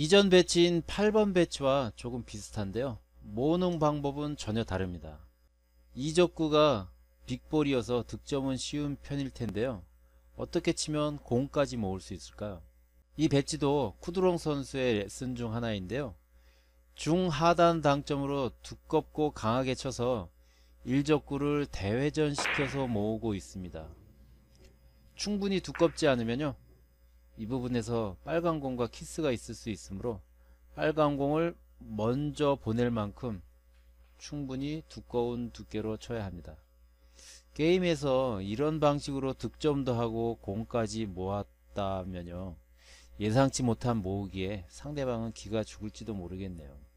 이전 배치인 8번 배치와 조금 비슷한데요. 모으는 방법은 전혀 다릅니다. 이적구가 빅볼이어서 득점은 쉬운 편일 텐데요. 어떻게 치면 공까지 모을 수 있을까요? 이 배치도 쿠드롱 선수의 레슨 중 하나인데요. 중하단 당점으로 두껍고 강하게 쳐서 일적구를 대회전시켜서 모으고 있습니다. 충분히 두껍지 않으면요. 이 부분에서 빨간 공과 키스가 있을 수 있으므로 빨간 공을 먼저 보낼 만큼 충분히 두꺼운 두께로 쳐야 합니다. 게임에서 이런 방식으로 득점도 하고 공까지 모았다면요. 예상치 못한 모으기에 상대방은 기가 죽을지도 모르겠네요.